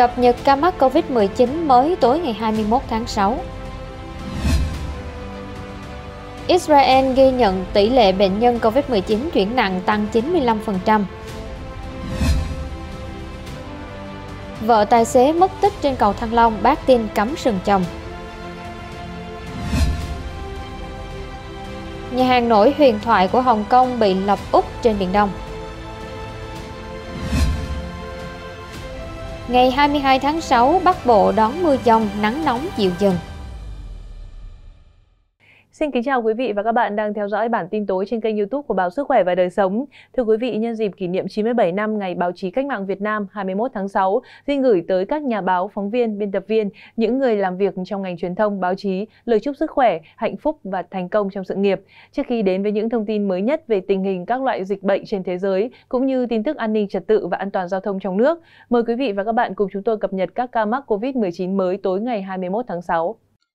cập nhật ca mắc COVID-19 mới tối ngày 21 tháng 6. Israel ghi nhận tỷ lệ bệnh nhân COVID-19 chuyển nặng tăng 95%. Vợ tài xế mất tích trên cầu Thăng Long bác tin cấm sừng chồng. Nhà hàng nổi huyền thoại của Hồng Kông bị lập úp trên Biển Đông. Ngày 22 tháng 6, Bắc Bộ đón mưa dông, nắng nóng dịu dần. Xin kính chào quý vị và các bạn đang theo dõi bản tin tối trên kênh YouTube của Báo Sức khỏe và Đời sống. Thưa quý vị, nhân dịp kỷ niệm 97 năm Ngày Báo chí Cách mạng Việt Nam 21 tháng 6, xin gửi tới các nhà báo, phóng viên, biên tập viên, những người làm việc trong ngành truyền thông, báo chí lời chúc sức khỏe, hạnh phúc và thành công trong sự nghiệp. Trước khi đến với những thông tin mới nhất về tình hình các loại dịch bệnh trên thế giới cũng như tin tức an ninh trật tự và an toàn giao thông trong nước, mời quý vị và các bạn cùng chúng tôi cập nhật các ca mắc COVID-19 mới tối ngày 21 tháng 6.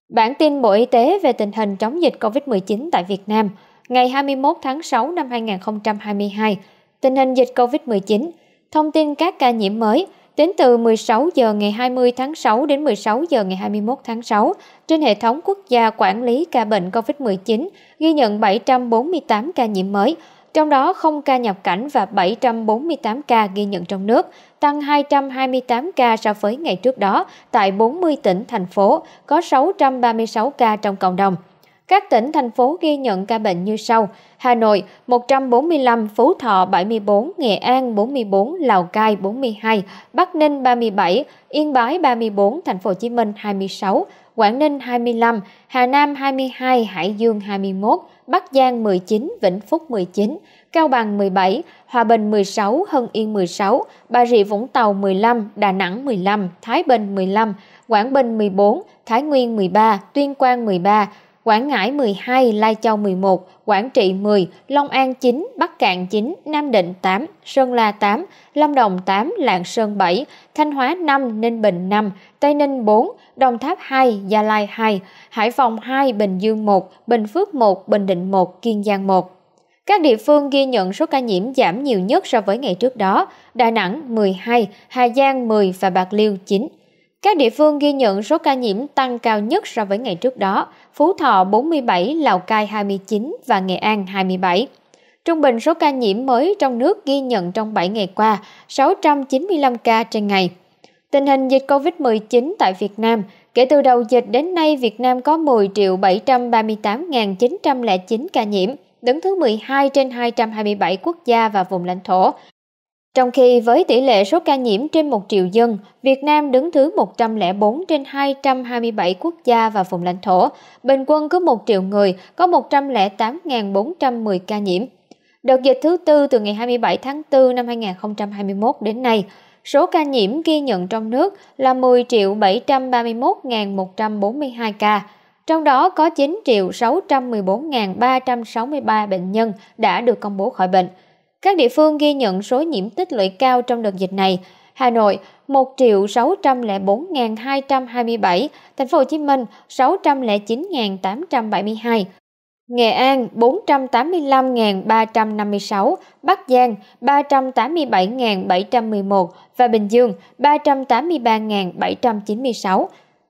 Bản tin Bộ Y tế về tình hình chống dịch COVID-19 tại Việt Nam ngày 21 tháng 6 năm 2022, tình hình dịch COVID-19, thông tin các ca nhiễm mới tính từ 16 giờ ngày 20 tháng 6 đến 16 giờ ngày 21 tháng 6 trên hệ thống quốc gia quản lý ca bệnh COVID-19 ghi nhận 748 ca nhiễm mới, trong đó không ca nhập cảnh và 748 ca ghi nhận trong nước, tăng 228 ca so với ngày trước đó tại 40 tỉnh, thành phố, có 636 ca trong cộng đồng. Các tỉnh, thành phố ghi nhận ca bệnh như sau. Hà Nội 145, Phú Thọ 74, Nghệ An 44, Lào Cai 42, Bắc Ninh 37, Yên Bái 34, Thành phố Hồ Chí Minh 26, Quảng Ninh 25, Hà Nam 22, Hải Dương 21, Bắc Giang 19, Vĩnh Phúc 19, Cao Bằng 17, Hòa Bình 16, Hưng Yên 16, Bà Rịa Vũng Tàu 15, Đà Nẵng 15, Thái Bình 15, Quảng Bình 14, Thái Nguyên 13, Tuyên Quang 13, Quảng Ngãi 12, Lai Châu 11, Quảng Trị 10, Long An 9, Bắc Cạn 9, Nam Định 8, Sơn La 8, Lâm Đồng 8, Lạng Sơn 7, Thanh Hóa 5, Ninh Bình 5, Tây Ninh 4, Đồng Tháp 2, Gia Lai 2, Hải Phòng 2, Bình Dương 1, Bình Phước 1, Bình Định 1, Kiên Giang 1. Các địa phương ghi nhận số ca nhiễm giảm nhiều nhất so với ngày trước đó, Đà Nẵng 12, Hà Giang 10 và Bạc Liêu 9. Các địa phương ghi nhận số ca nhiễm tăng cao nhất so với ngày trước đó, Phú Thọ 47, Lào Cai 29 và Nghệ An 27. Trung bình số ca nhiễm mới trong nước ghi nhận trong 7 ngày qua 695 ca trên ngày. Tình hình dịch COVID-19 tại Việt Nam Kể từ đầu dịch đến nay, Việt Nam có 10.738.909 ca nhiễm, đứng thứ 12 trên 227 quốc gia và vùng lãnh thổ. Trong khi với tỷ lệ số ca nhiễm trên 1 triệu dân, Việt Nam đứng thứ 104 trên 227 quốc gia và vùng lãnh thổ, bình quân cứ 1 triệu người có 108.410 ca nhiễm. Đợt dịch thứ tư từ ngày 27 tháng 4 năm 2021 đến nay, số ca nhiễm ghi nhận trong nước là 10 731.142 ca, trong đó có 9 sáu trăm 363 bệnh nhân đã được công bố khỏi bệnh. Các địa phương ghi nhận số nhiễm tích lũy cao trong đợt dịch này. Hà Nội 1 604 227, Thành phố Hồ Chí Minh 609 872, Nghệ An 485.356, Bắc Giang 387.711 và Bình Dương 383.796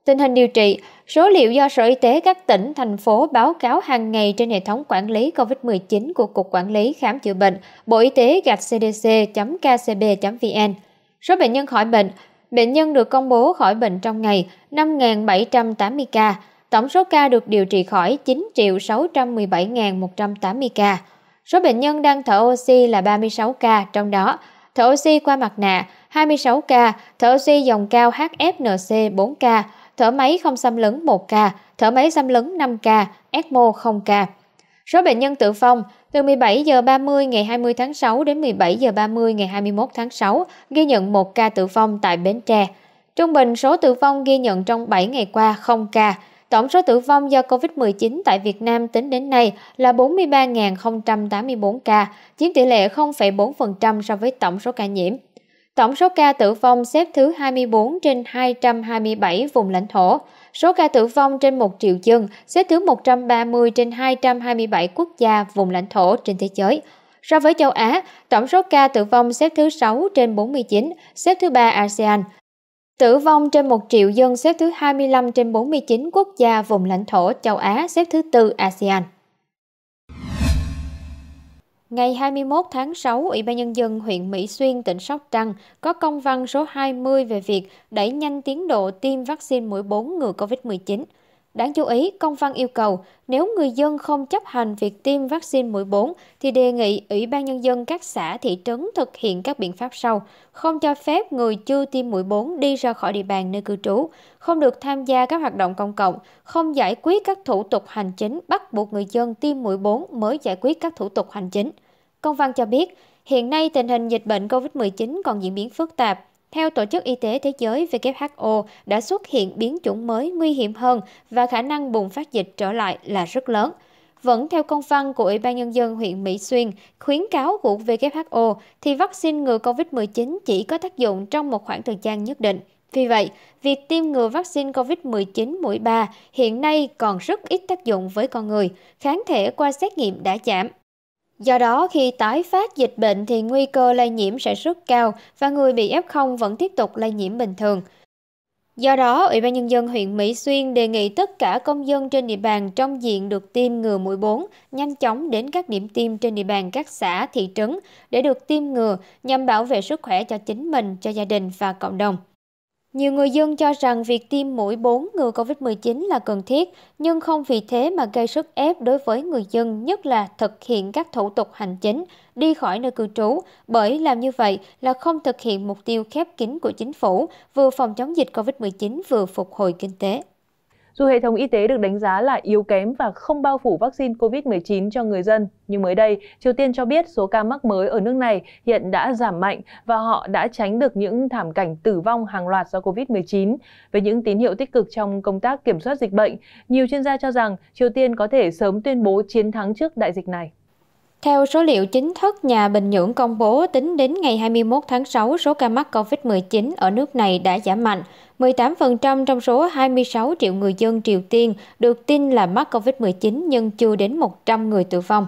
Tình hình điều trị, số liệu do Sở Y tế các tỉnh, thành phố báo cáo hàng ngày trên hệ thống quản lý COVID-19 của Cục Quản lý Khám chữa bệnh, Bộ Y tế gạch cdc.kcb.vn. Số bệnh nhân khỏi bệnh, bệnh nhân được công bố khỏi bệnh trong ngày 5.780 ca, tổng số ca được điều trị khỏi 9.617.180 ca. Số bệnh nhân đang thở oxy là 36 ca, trong đó thở oxy qua mặt nạ 26 ca, thở oxy dòng cao HFNC 4 ca, thở máy không xâm lấn 1 ca, thở máy xâm lấn 5 ca, ECMO 0 ca. Số bệnh nhân tử vong từ 17 giờ 30 ngày 20 tháng 6 đến 17 giờ 30 ngày 21 tháng 6 ghi nhận 1 ca tử vong tại Bến Tre. Trung bình số tử vong ghi nhận trong 7 ngày qua 0 ca. Tổng số tử vong do COVID-19 tại Việt Nam tính đến nay là 43.084 ca, chiếm tỷ lệ 0,4% so với tổng số ca nhiễm. Tổng số ca tử vong xếp thứ 24 trên 227 vùng lãnh thổ. Số ca tử vong trên 1 triệu dân xếp thứ 130 trên 227 quốc gia vùng lãnh thổ trên thế giới. So với châu Á, tổng số ca tử vong xếp thứ 6 trên 49, xếp thứ 3 ASEAN. Tử vong trên 1 triệu dân xếp thứ 25 trên 49 quốc gia vùng lãnh thổ châu Á xếp thứ 4 ASEAN. Ngày 21 tháng 6, Ủy ban Nhân dân huyện Mỹ Xuyên, tỉnh Sóc Trăng có công văn số 20 về việc đẩy nhanh tiến độ tiêm vaccine mũi 4 ngừa COVID-19 đáng chú ý công văn yêu cầu nếu người dân không chấp hành việc tiêm vaccine mũi 4 thì đề nghị Ủy ban Nhân dân các xã thị trấn thực hiện các biện pháp sau. Không cho phép người chưa tiêm mũi 4 đi ra khỏi địa bàn nơi cư trú, không được tham gia các hoạt động công cộng, không giải quyết các thủ tục hành chính bắt buộc người dân tiêm mũi 4 mới giải quyết các thủ tục hành chính. Công văn cho biết, hiện nay tình hình dịch bệnh COVID-19 còn diễn biến phức tạp, theo Tổ chức Y tế Thế giới WHO, đã xuất hiện biến chủng mới nguy hiểm hơn và khả năng bùng phát dịch trở lại là rất lớn. Vẫn theo công văn của Ủy ban Nhân dân huyện Mỹ Xuyên, khuyến cáo của WHO thì vaccine ngừa COVID-19 chỉ có tác dụng trong một khoảng thời gian nhất định. Vì vậy, việc tiêm ngừa vaccine COVID-19 mũi 3 hiện nay còn rất ít tác dụng với con người, kháng thể qua xét nghiệm đã giảm Do đó khi tái phát dịch bệnh thì nguy cơ lây nhiễm sẽ rất cao và người bị F0 vẫn tiếp tục lây nhiễm bình thường. Do đó, Ủy ban Nhân dân huyện Mỹ Xuyên đề nghị tất cả công dân trên địa bàn trong diện được tiêm ngừa mũi 4 nhanh chóng đến các điểm tiêm trên địa bàn các xã, thị trấn để được tiêm ngừa nhằm bảo vệ sức khỏe cho chính mình, cho gia đình và cộng đồng. Nhiều người dân cho rằng việc tiêm mũi 4 ngừa COVID-19 là cần thiết, nhưng không vì thế mà gây sức ép đối với người dân, nhất là thực hiện các thủ tục hành chính, đi khỏi nơi cư trú, bởi làm như vậy là không thực hiện mục tiêu khép kín của chính phủ, vừa phòng chống dịch COVID-19 vừa phục hồi kinh tế. Dù hệ thống y tế được đánh giá là yếu kém và không bao phủ vaccine COVID-19 cho người dân, nhưng mới đây, Triều Tiên cho biết số ca mắc mới ở nước này hiện đã giảm mạnh và họ đã tránh được những thảm cảnh tử vong hàng loạt do COVID-19. Với những tín hiệu tích cực trong công tác kiểm soát dịch bệnh, nhiều chuyên gia cho rằng Triều Tiên có thể sớm tuyên bố chiến thắng trước đại dịch này. Theo số liệu chính thức nhà Bình Nhưỡng công bố, tính đến ngày 21 tháng 6, số ca mắc COVID-19 ở nước này đã giảm mạnh. 18% trong số 26 triệu người dân Triều Tiên được tin là mắc COVID-19 nhưng chưa đến 100 người tử vong.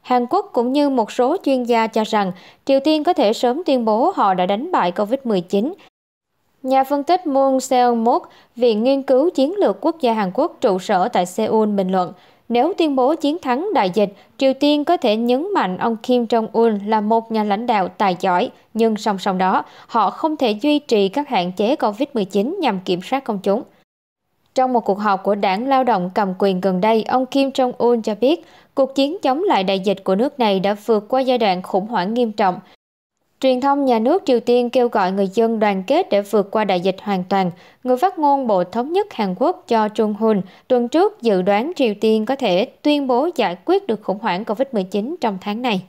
Hàn Quốc cũng như một số chuyên gia cho rằng Triều Tiên có thể sớm tuyên bố họ đã đánh bại COVID-19 Nhà phân tích Moon Seong Mok, Viện Nghiên cứu Chiến lược Quốc gia Hàn Quốc trụ sở tại Seoul bình luận, nếu tuyên bố chiến thắng đại dịch, Triều Tiên có thể nhấn mạnh ông Kim Jong-un là một nhà lãnh đạo tài giỏi, nhưng song song đó, họ không thể duy trì các hạn chế COVID-19 nhằm kiểm soát công chúng. Trong một cuộc họp của đảng lao động cầm quyền gần đây, ông Kim Jong-un cho biết cuộc chiến chống lại đại dịch của nước này đã vượt qua giai đoạn khủng hoảng nghiêm trọng Truyền thông nhà nước Triều Tiên kêu gọi người dân đoàn kết để vượt qua đại dịch hoàn toàn. Người phát ngôn Bộ Thống nhất Hàn Quốc cho Trung Hun tuần trước dự đoán Triều Tiên có thể tuyên bố giải quyết được khủng hoảng COVID-19 trong tháng này.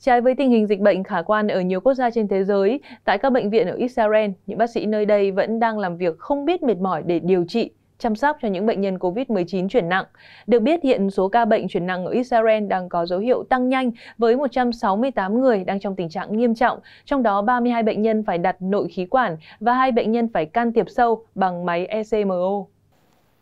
Trái với tình hình dịch bệnh khả quan ở nhiều quốc gia trên thế giới, tại các bệnh viện ở Israel, những bác sĩ nơi đây vẫn đang làm việc không biết mệt mỏi để điều trị chăm sóc cho những bệnh nhân COVID-19 chuyển nặng. Được biết, hiện số ca bệnh chuyển nặng ở Israel đang có dấu hiệu tăng nhanh với 168 người đang trong tình trạng nghiêm trọng, trong đó 32 bệnh nhân phải đặt nội khí quản và hai bệnh nhân phải can thiệp sâu bằng máy ECMO.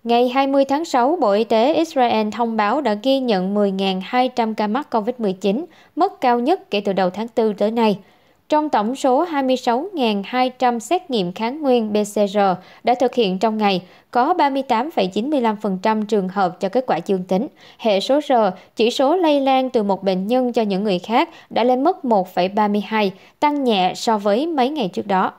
Ngày 20 tháng 6, Bộ Y tế Israel thông báo đã ghi nhận 10.200 ca mắc COVID-19, mức cao nhất kể từ đầu tháng 4 tới nay. Trong tổng số 26.200 xét nghiệm kháng nguyên PCR đã thực hiện trong ngày, có 38,95% trường hợp cho kết quả dương tính. Hệ số R, chỉ số lây lan từ một bệnh nhân cho những người khác đã lên mức 1,32, tăng nhẹ so với mấy ngày trước đó.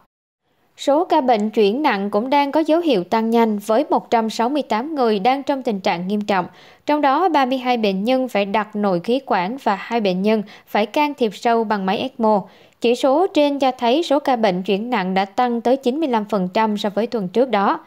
Số ca bệnh chuyển nặng cũng đang có dấu hiệu tăng nhanh với một trăm sáu mươi tám người đang trong tình trạng nghiêm trọng, trong đó ba mươi hai bệnh nhân phải đặt nội khí quản và hai bệnh nhân phải can thiệp sâu bằng máy ECMO. Chỉ số trên cho thấy số ca bệnh chuyển nặng đã tăng tới 95% so với tuần trước đó.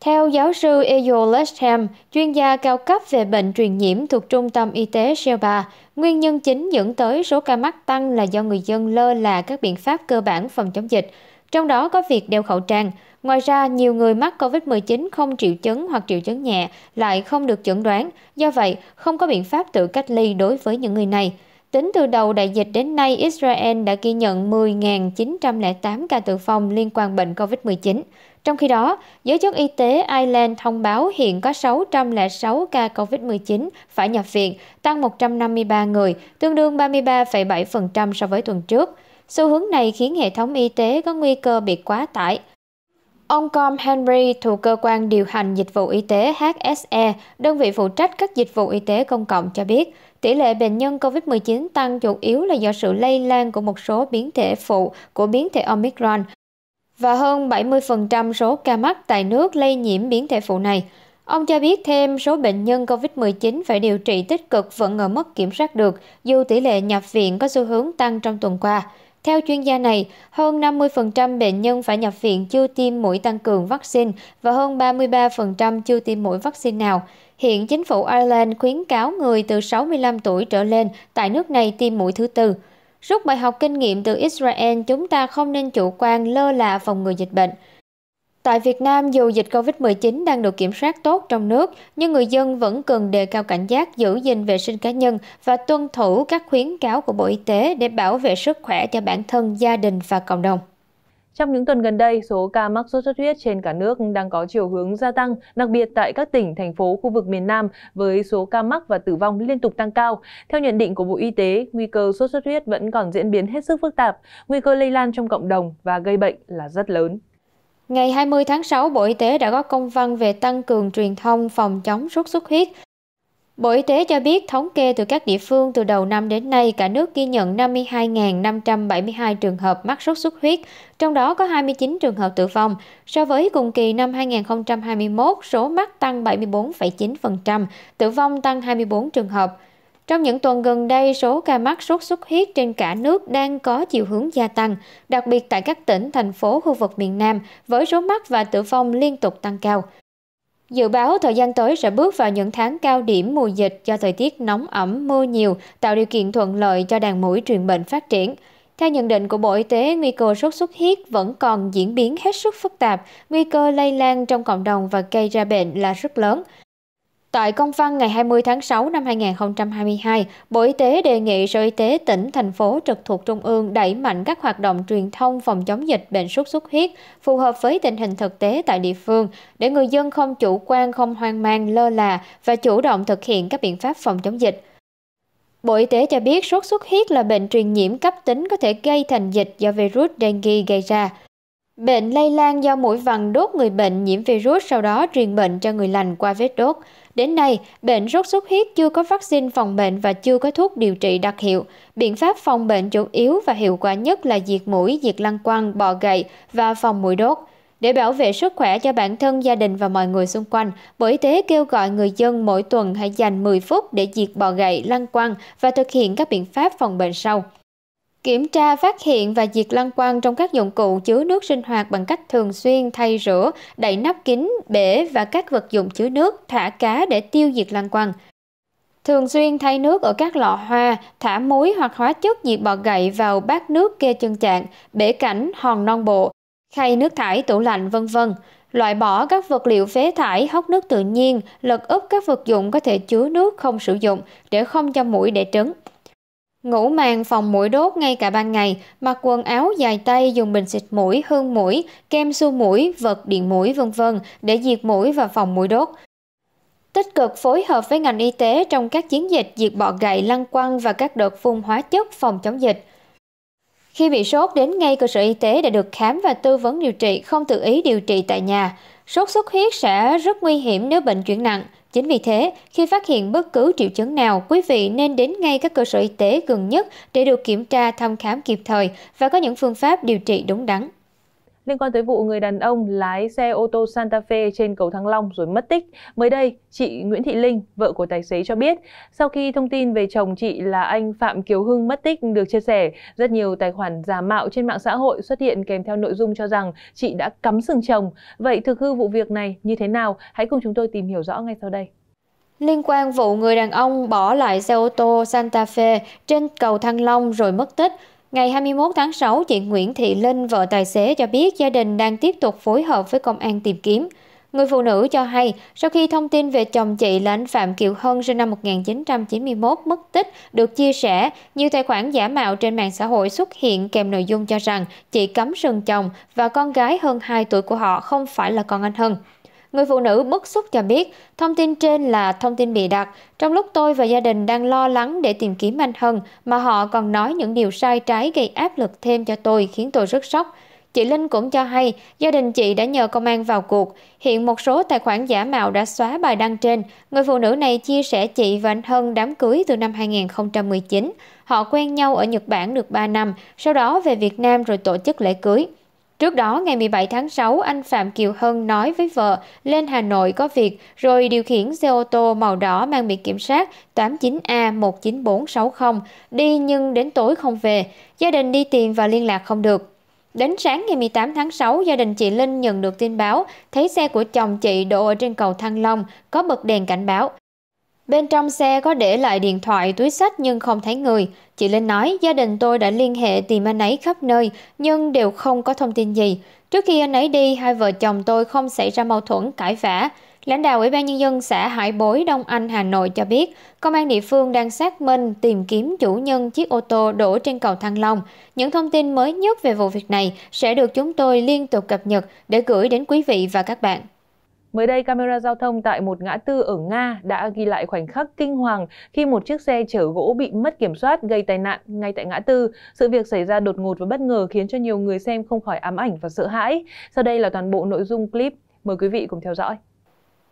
Theo giáo sư Eyo Lesham, chuyên gia cao cấp về bệnh truyền nhiễm thuộc Trung tâm Y tế Shelba, nguyên nhân chính dẫn tới số ca mắc tăng là do người dân lơ là các biện pháp cơ bản phòng chống dịch – trong đó có việc đeo khẩu trang. Ngoài ra, nhiều người mắc COVID-19 không triệu chứng hoặc triệu chứng nhẹ lại không được chẩn đoán, do vậy không có biện pháp tự cách ly đối với những người này. Tính từ đầu đại dịch đến nay, Israel đã ghi nhận 10.908 ca tử vong liên quan bệnh COVID-19. Trong khi đó, giới chức y tế Ireland thông báo hiện có 606 ca COVID-19 phải nhập viện, tăng 153 người, tương đương 33,7% so với tuần trước xu hướng này khiến hệ thống y tế có nguy cơ bị quá tải Ông Com Henry thuộc cơ quan điều hành dịch vụ y tế HSE, đơn vị phụ trách các dịch vụ y tế công cộng cho biết, tỷ lệ bệnh nhân COVID-19 tăng chủ yếu là do sự lây lan của một số biến thể phụ của biến thể Omicron và hơn 70% số ca mắc tại nước lây nhiễm biến thể phụ này. Ông cho biết thêm số bệnh nhân COVID-19 phải điều trị tích cực vẫn ở mức kiểm soát được dù tỷ lệ nhập viện có xu hướng tăng trong tuần qua. Theo chuyên gia này, hơn 50% bệnh nhân phải nhập viện chưa tiêm mũi tăng cường vaccine và hơn 33% chưa tiêm mũi vaccine nào. Hiện chính phủ Ireland khuyến cáo người từ 65 tuổi trở lên tại nước này tiêm mũi thứ tư. Rút bài học kinh nghiệm từ Israel, chúng ta không nên chủ quan lơ là phòng ngừa dịch bệnh. Tại Việt Nam, dù dịch COVID-19 đang được kiểm soát tốt trong nước, nhưng người dân vẫn cần đề cao cảnh giác giữ gìn vệ sinh cá nhân và tuân thủ các khuyến cáo của Bộ Y tế để bảo vệ sức khỏe cho bản thân, gia đình và cộng đồng. Trong những tuần gần đây, số ca mắc sốt xuất huyết trên cả nước đang có chiều hướng gia tăng, đặc biệt tại các tỉnh, thành phố, khu vực miền Nam, với số ca mắc và tử vong liên tục tăng cao. Theo nhận định của Bộ Y tế, nguy cơ sốt xuất huyết vẫn còn diễn biến hết sức phức tạp, nguy cơ lây lan trong cộng đồng và gây bệnh là rất lớn ngày 20 tháng 6, Bộ Y tế đã có công văn về tăng cường truyền thông phòng chống sốt xuất huyết. Bộ Y tế cho biết thống kê từ các địa phương từ đầu năm đến nay, cả nước ghi nhận 52.572 trường hợp mắc sốt xuất huyết, trong đó có 29 trường hợp tử vong. So với cùng kỳ năm 2021, số mắc tăng 74,9%, tử vong tăng 24 trường hợp. Trong những tuần gần đây, số ca mắc sốt xuất huyết trên cả nước đang có chiều hướng gia tăng, đặc biệt tại các tỉnh, thành phố, khu vực miền Nam, với số mắc và tử vong liên tục tăng cao. Dự báo thời gian tới sẽ bước vào những tháng cao điểm mùa dịch do thời tiết nóng ẩm, mưa nhiều, tạo điều kiện thuận lợi cho đàn mũi truyền bệnh phát triển. Theo nhận định của Bộ Y tế, nguy cơ sốt xuất huyết vẫn còn diễn biến hết sức phức tạp, nguy cơ lây lan trong cộng đồng và gây ra bệnh là rất lớn. Tại công văn ngày 20 tháng 6 năm 2022, Bộ Y tế đề nghị Sở Y tế tỉnh, thành phố trực thuộc Trung ương đẩy mạnh các hoạt động truyền thông phòng chống dịch bệnh sốt xuất huyết phù hợp với tình hình thực tế tại địa phương để người dân không chủ quan, không hoang mang, lơ là và chủ động thực hiện các biện pháp phòng chống dịch. Bộ Y tế cho biết sốt xuất huyết là bệnh truyền nhiễm cấp tính có thể gây thành dịch do virus dengue gây ra. Bệnh lây lan do mũi vằn đốt người bệnh nhiễm virus sau đó truyền bệnh cho người lành qua vết đốt đến nay bệnh sốt xuất huyết chưa có vaccine phòng bệnh và chưa có thuốc điều trị đặc hiệu biện pháp phòng bệnh chủ yếu và hiệu quả nhất là diệt mũi diệt lăng quăng bọ gậy và phòng mũi đốt để bảo vệ sức khỏe cho bản thân, gia đình và mọi người xung quanh, Bộ Y tế kêu gọi người dân mỗi tuần hãy dành 10 phút để diệt bọ gậy, lăng quăng và thực hiện các biện pháp phòng bệnh sau kiểm tra phát hiện và diệt lăng quăng trong các dụng cụ chứa nước sinh hoạt bằng cách thường xuyên thay rửa, đậy nắp kính, bể và các vật dụng chứa nước, thả cá để tiêu diệt lăng quăng. Thường xuyên thay nước ở các lọ hoa, thả muối hoặc hóa chất diệt bọ gậy vào bát nước kê chân trạng, bể cảnh, hòn non bộ, khay nước thải tủ lạnh vân vân loại bỏ các vật liệu phế thải, hốc nước tự nhiên, lật úp các vật dụng có thể chứa nước không sử dụng để không cho mũi để trứng. Ngủ màn phòng mũi đốt ngay cả ban ngày, mặc quần áo dài tay dùng bình xịt mũi, hương mũi, kem su mũi, vật điện mũi v.v. để diệt mũi và phòng mũi đốt. Tích cực phối hợp với ngành y tế trong các chiến dịch diệt bọ gậy lăng quăng và các đợt phun hóa chất phòng chống dịch. Khi bị sốt đến ngay cơ sở y tế để được khám và tư vấn điều trị, không tự ý điều trị tại nhà. Sốt xuất huyết sẽ rất nguy hiểm nếu bệnh chuyển nặng chính vì thế khi phát hiện bất cứ triệu chứng nào quý vị nên đến ngay các cơ sở y tế gần nhất để được kiểm tra thăm khám kịp thời và có những phương pháp điều trị đúng đắn liên quan tới vụ người đàn ông lái xe ô tô Santa Fe trên cầu Thăng Long rồi mất tích. Mới đây, chị Nguyễn Thị Linh, vợ của tài xế cho biết, sau khi thông tin về chồng chị là anh Phạm Kiều Hưng mất tích được chia sẻ, rất nhiều tài khoản giả mạo trên mạng xã hội xuất hiện kèm theo nội dung cho rằng chị đã cắm sừng chồng. Vậy thực hư vụ việc này như thế nào? Hãy cùng chúng tôi tìm hiểu rõ ngay sau đây. Liên quan vụ người đàn ông bỏ lại xe ô tô Santa Fe trên cầu Thăng Long rồi mất tích, Ngày 21 tháng 6, chị Nguyễn Thị Linh, vợ tài xế cho biết gia đình đang tiếp tục phối hợp với công an tìm kiếm. Người phụ nữ cho hay, sau khi thông tin về chồng chị là anh Phạm Kiều Hân sinh năm 1991 mất tích được chia sẻ, nhiều tài khoản giả mạo trên mạng xã hội xuất hiện kèm nội dung cho rằng chị cấm sừng chồng và con gái hơn 2 tuổi của họ không phải là con anh Hân. Người phụ nữ bức xúc cho biết thông tin trên là thông tin bị đặt. Trong lúc tôi và gia đình đang lo lắng để tìm kiếm anh Hân mà họ còn nói những điều sai trái gây áp lực thêm cho tôi khiến tôi rất sốc. Chị Linh cũng cho hay gia đình chị đã nhờ công an vào cuộc. Hiện một số tài khoản giả mạo đã xóa bài đăng trên. Người phụ nữ này chia sẻ chị và anh Hân đám cưới từ năm 2019. Họ quen nhau ở Nhật Bản được 3 năm, sau đó về Việt Nam rồi tổ chức lễ cưới. Trước đó, ngày 17 tháng 6, anh Phạm Kiều Hân nói với vợ lên Hà Nội có việc rồi điều khiển xe ô tô màu đỏ mang biển kiểm soát 89A19460 đi nhưng đến tối không về. Gia đình đi tìm và liên lạc không được. Đến sáng ngày 18 tháng 6, gia đình chị Linh nhận được tin báo thấy xe của chồng chị đổ ở trên cầu Thăng Long có bật đèn cảnh báo. Bên trong xe có để lại điện thoại, túi sách nhưng không thấy người. Chị Linh nói gia đình tôi đã liên hệ tìm anh ấy khắp nơi nhưng đều không có thông tin gì. Trước khi anh ấy đi, hai vợ chồng tôi không xảy ra mâu thuẫn, cãi vã. Lãnh đạo Ủy ban Nhân dân xã Hải Bối, Đông Anh, Hà Nội cho biết, công an địa phương đang xác minh tìm kiếm chủ nhân chiếc ô tô đổ trên cầu Thăng Long. Những thông tin mới nhất về vụ việc này sẽ được chúng tôi liên tục cập nhật để gửi đến quý vị và các bạn. Mới đây, camera giao thông tại một ngã tư ở Nga đã ghi lại khoảnh khắc kinh hoàng khi một chiếc xe chở gỗ bị mất kiểm soát gây tai nạn ngay tại ngã tư. Sự việc xảy ra đột ngột và bất ngờ khiến cho nhiều người xem không khỏi ám ảnh và sợ hãi. Sau đây là toàn bộ nội dung clip. Mời quý vị cùng theo dõi.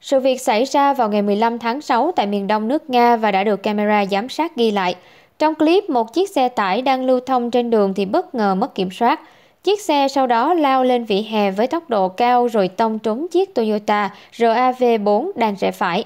Sự việc xảy ra vào ngày 15 tháng 6 tại miền đông nước Nga và đã được camera giám sát ghi lại. Trong clip, một chiếc xe tải đang lưu thông trên đường thì bất ngờ mất kiểm soát – Chiếc xe sau đó lao lên vỉa hè với tốc độ cao rồi tông trúng chiếc Toyota RAV4 đang rẽ phải.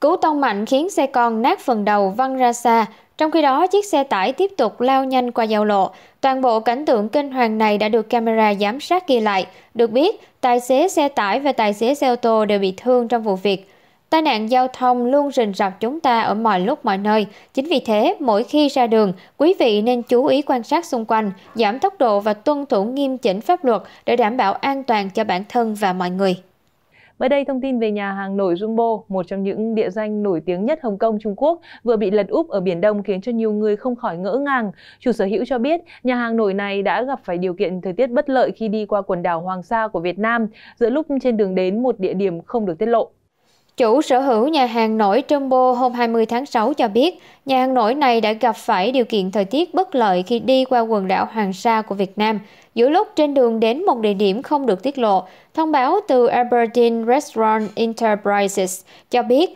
Cú tông mạnh khiến xe con nát phần đầu văng ra xa, trong khi đó chiếc xe tải tiếp tục lao nhanh qua giao lộ. Toàn bộ cảnh tượng kinh hoàng này đã được camera giám sát ghi lại. Được biết, tài xế xe tải và tài xế xe ô tô đều bị thương trong vụ việc. Tai nạn giao thông luôn rình rập chúng ta ở mọi lúc mọi nơi. Chính vì thế, mỗi khi ra đường, quý vị nên chú ý quan sát xung quanh, giảm tốc độ và tuân thủ nghiêm chỉnh pháp luật để đảm bảo an toàn cho bản thân và mọi người. Mới đây, thông tin về nhà hàng nổi Jumbo, một trong những địa danh nổi tiếng nhất Hồng Kông, Trung Quốc, vừa bị lật úp ở Biển Đông khiến cho nhiều người không khỏi ngỡ ngàng. Chủ sở hữu cho biết, nhà hàng nổi này đã gặp phải điều kiện thời tiết bất lợi khi đi qua quần đảo Hoàng Sa của Việt Nam, giữa lúc trên đường đến một địa điểm không được tiết lộ. Chủ sở hữu nhà hàng nổi Trumbo hôm 20 tháng 6 cho biết, nhà hàng nổi này đã gặp phải điều kiện thời tiết bất lợi khi đi qua quần đảo Hoàng Sa của Việt Nam. Giữa lúc trên đường đến một địa điểm không được tiết lộ, thông báo từ Aberdeen Restaurant Enterprises cho biết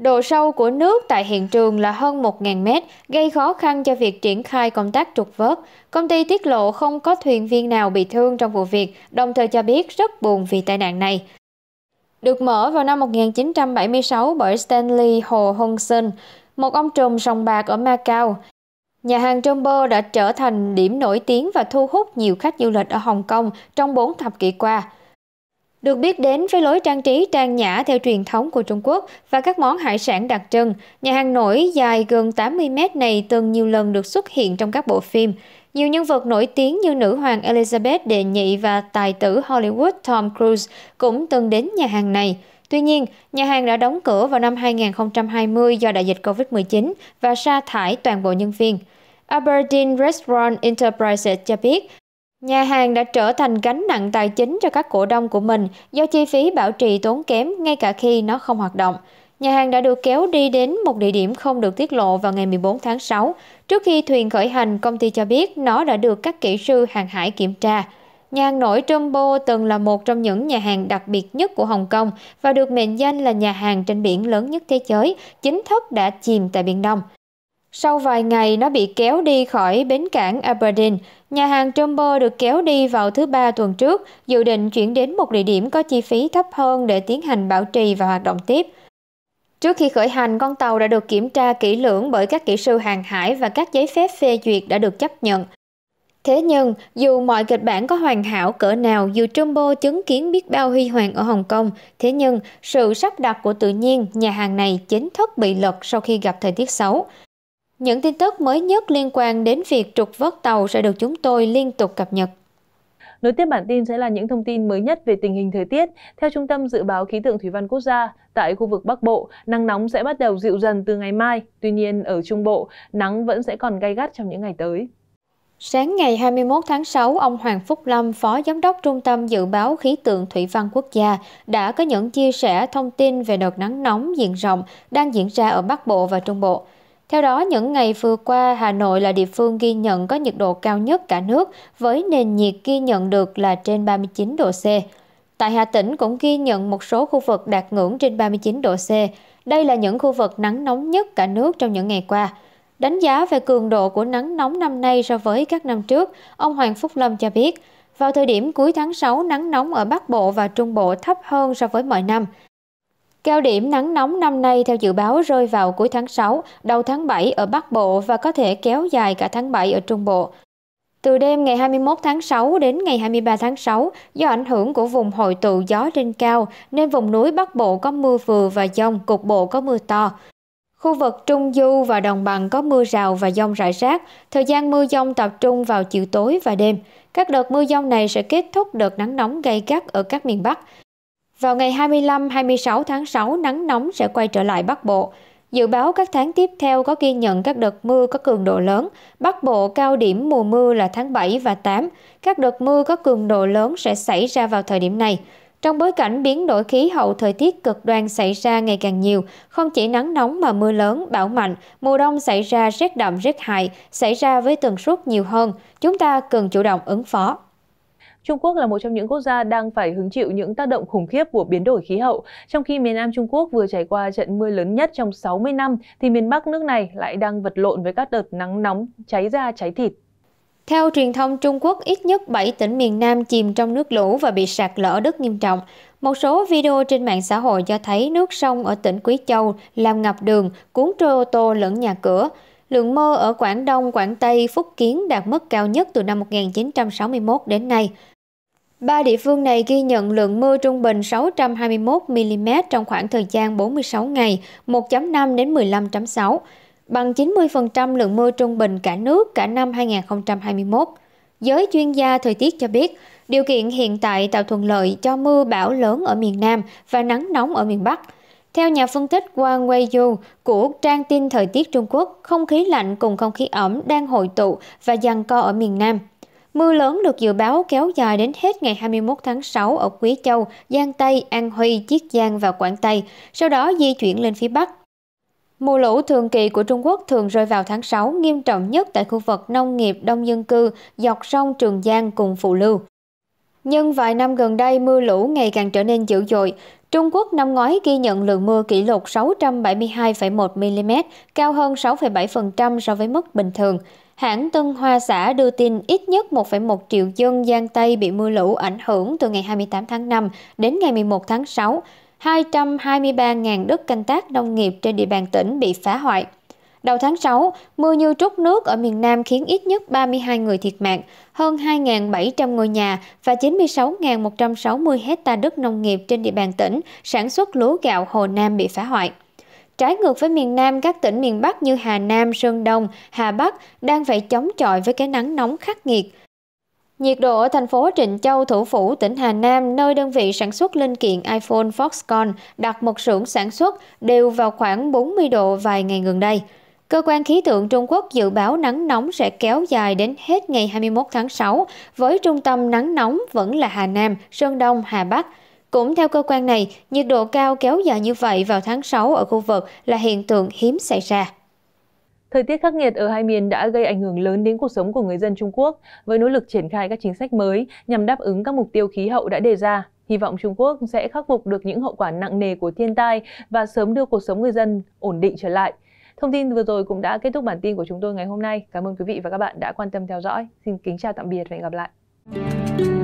Độ sâu của nước tại hiện trường là hơn 1.000 mét, gây khó khăn cho việc triển khai công tác trục vớt. Công ty tiết lộ không có thuyền viên nào bị thương trong vụ việc, đồng thời cho biết rất buồn vì tai nạn này được mở vào năm 1976 bởi Stanley Hồ Hong Sinh, một ông trùm sòng bạc ở Macau. Nhà hàng Trumbo đã trở thành điểm nổi tiếng và thu hút nhiều khách du lịch ở Hồng Kông trong 4 thập kỷ qua. Được biết đến với lối trang trí trang nhã theo truyền thống của Trung Quốc và các món hải sản đặc trưng, nhà hàng nổi dài gần 80 mét này từng nhiều lần được xuất hiện trong các bộ phim. Nhiều nhân vật nổi tiếng như nữ hoàng Elizabeth đệ nhị và tài tử Hollywood Tom Cruise cũng từng đến nhà hàng này. Tuy nhiên, nhà hàng đã đóng cửa vào năm 2020 do đại dịch COVID-19 và sa thải toàn bộ nhân viên. Aberdeen Restaurant Enterprises cho biết, Nhà hàng đã trở thành gánh nặng tài chính cho các cổ đông của mình do chi phí bảo trì tốn kém ngay cả khi nó không hoạt động nhà hàng đã được kéo đi đến một địa điểm không được tiết lộ vào ngày 14 tháng 6. Trước khi thuyền khởi hành, công ty cho biết nó đã được các kỹ sư hàng hải kiểm tra. Nhà hàng nổi Trumbo từng là một trong những nhà hàng đặc biệt nhất của Hồng Kông và được mệnh danh là nhà hàng trên biển lớn nhất thế giới, chính thức đã chìm tại Biển Đông. Sau vài ngày, nó bị kéo đi khỏi bến cảng Aberdeen. Nhà hàng Trumbo được kéo đi vào thứ ba tuần trước, dự định chuyển đến một địa điểm có chi phí thấp hơn để tiến hành bảo trì và hoạt động tiếp. Trước khi khởi hành, con tàu đã được kiểm tra kỹ lưỡng bởi các kỹ sư hàng hải và các giấy phép phê duyệt đã được chấp nhận. Thế nhưng, dù mọi kịch bản có hoàn hảo cỡ nào, dù Trumbo chứng kiến biết bao huy hoàng ở Hồng Kông, thế nhưng sự sắp đặt của tự nhiên, nhà hàng này chính thức bị lật sau khi gặp thời tiết xấu. Những tin tức mới nhất liên quan đến việc trục vớt tàu sẽ được chúng tôi liên tục cập nhật. Nối tiếp bản tin sẽ là những thông tin mới nhất về tình hình thời tiết. Theo Trung tâm Dự báo Khí tượng Thủy văn Quốc gia, tại khu vực Bắc Bộ, nắng nóng sẽ bắt đầu dịu dần từ ngày mai. Tuy nhiên, ở Trung Bộ, nắng vẫn sẽ còn gay gắt trong những ngày tới. Sáng ngày 21 tháng 6, ông Hoàng Phúc Lâm, Phó Giám đốc Trung tâm Dự báo Khí tượng Thủy văn Quốc gia, đã có những chia sẻ thông tin về đợt nắng nóng diện rộng đang diễn ra ở Bắc Bộ và Trung Bộ. Theo đó, những ngày vừa qua, Hà Nội là địa phương ghi nhận có nhiệt độ cao nhất cả nước với nền nhiệt ghi nhận được là trên 39 độ C. Tại Hà Tĩnh cũng ghi nhận một số khu vực đạt ngưỡng trên 39 độ C. Đây là những khu vực nắng nóng nhất cả nước trong những ngày qua. Đánh giá về cường độ của nắng nóng năm nay so với các năm trước, ông Hoàng Phúc Lâm cho biết, vào thời điểm cuối tháng 6, nắng nóng ở Bắc Bộ và Trung Bộ thấp hơn so với mọi năm – Cao điểm nắng nóng năm nay theo dự báo rơi vào cuối tháng 6, đầu tháng 7 ở Bắc Bộ và có thể kéo dài cả tháng 7 ở Trung Bộ. Từ đêm ngày 21 tháng 6 đến ngày 23 tháng 6, do ảnh hưởng của vùng hội tụ gió trên cao nên vùng núi Bắc Bộ có mưa vừa và dông, cục bộ có mưa to. Khu vực Trung Du và Đồng Bằng có mưa rào và dông rải rác, thời gian mưa dông tập trung vào chiều tối và đêm. Các đợt mưa dông này sẽ kết thúc đợt nắng nóng gay gắt ở các miền Bắc. Vào ngày 25-26 tháng 6, nắng nóng sẽ quay trở lại Bắc Bộ. Dự báo các tháng tiếp theo có ghi nhận các đợt mưa có cường độ lớn. Bắc Bộ cao điểm mùa mưa là tháng 7 và 8. Các đợt mưa có cường độ lớn sẽ xảy ra vào thời điểm này. Trong bối cảnh biến đổi khí hậu thời tiết cực đoan xảy ra ngày càng nhiều, không chỉ nắng nóng mà mưa lớn, bão mạnh, mùa đông xảy ra rét đậm rét hại, xảy ra với tần suất nhiều hơn, chúng ta cần chủ động ứng phó. Trung Quốc là một trong những quốc gia đang phải hứng chịu những tác động khủng khiếp của biến đổi khí hậu. Trong khi miền Nam Trung Quốc vừa trải qua trận mưa lớn nhất trong 60 năm, thì miền Bắc nước này lại đang vật lộn với các đợt nắng nóng, cháy da, cháy thịt. Theo truyền thông Trung Quốc, ít nhất 7 tỉnh miền Nam chìm trong nước lũ và bị sạt lở đất nghiêm trọng. Một số video trên mạng xã hội cho thấy nước sông ở tỉnh Quý Châu làm ngập đường, cuốn trôi ô tô lẫn nhà cửa. Lượng mưa ở Quảng Đông, Quảng Tây, Phúc Kiến đạt mức cao nhất từ năm 1961 đến nay. Ba địa phương này ghi nhận lượng mưa trung bình 621 mm trong khoảng thời gian 46 ngày, 1.5 đến 15.6, bằng 90% lượng mưa trung bình cả nước cả năm 2021. Giới chuyên gia thời tiết cho biết, điều kiện hiện tại tạo thuận lợi cho mưa bão lớn ở miền Nam và nắng nóng ở miền Bắc. Theo nhà phân tích Wang Weiyu của trang tin thời tiết Trung Quốc, không khí lạnh cùng không khí ẩm đang hội tụ và giằng co ở miền Nam. Mưa lớn được dự báo kéo dài đến hết ngày 21 tháng 6 ở Quý Châu, Giang Tây, An Huy, Chiết Giang và Quảng Tây, sau đó di chuyển lên phía Bắc. Mùa lũ thường kỳ của Trung Quốc thường rơi vào tháng 6, nghiêm trọng nhất tại khu vực nông nghiệp đông dân cư dọc sông Trường Giang cùng Phụ Lưu. Nhưng vài năm gần đây mưa lũ ngày càng trở nên dữ dội. Trung Quốc năm ngoái ghi nhận lượng mưa kỷ lục 672,1 mm, cao hơn 6,7% so với mức bình thường hãng Tân Hoa Xã đưa tin ít nhất 1,1 triệu dân Giang Tây bị mưa lũ ảnh hưởng từ ngày 28 tháng 5 đến ngày 11 tháng 6. 223.000 đất canh tác nông nghiệp trên địa bàn tỉnh bị phá hoại. Đầu tháng 6, mưa như trút nước ở miền Nam khiến ít nhất 32 người thiệt mạng, hơn 2.700 ngôi nhà và 96.160 hecta đất nông nghiệp trên địa bàn tỉnh sản xuất lúa gạo Hồ Nam bị phá hoại trái ngược với miền Nam các tỉnh miền Bắc như Hà Nam, Sơn Đông, Hà Bắc đang phải chống chọi với cái nắng nóng khắc nghiệt. Nhiệt độ ở thành phố Trịnh Châu, thủ phủ tỉnh Hà Nam, nơi đơn vị sản xuất linh kiện iPhone Foxconn đặt một xưởng sản xuất đều vào khoảng 40 độ vài ngày gần đây. Cơ quan khí tượng Trung Quốc dự báo nắng nóng sẽ kéo dài đến hết ngày 21 tháng 6, với trung tâm nắng nóng vẫn là Hà Nam, Sơn Đông, Hà Bắc – cũng theo cơ quan này nhiệt độ cao kéo dài như vậy vào tháng 6 ở khu vực là hiện tượng hiếm xảy ra Thời tiết khắc nghiệt ở hai miền đã gây ảnh hưởng lớn đến cuộc sống của người dân Trung Quốc với nỗ lực triển khai các chính sách mới nhằm đáp ứng các mục tiêu khí hậu đã đề ra. Hy vọng Trung Quốc sẽ khắc phục được những hậu quả nặng nề của thiên tai và sớm đưa cuộc sống người dân ổn định trở lại. Thông tin vừa rồi cũng đã kết thúc bản tin của chúng tôi ngày hôm nay. Cảm ơn quý vị và các bạn đã quan tâm theo dõi. Xin kính chào tạm biệt và hẹn gặp lại.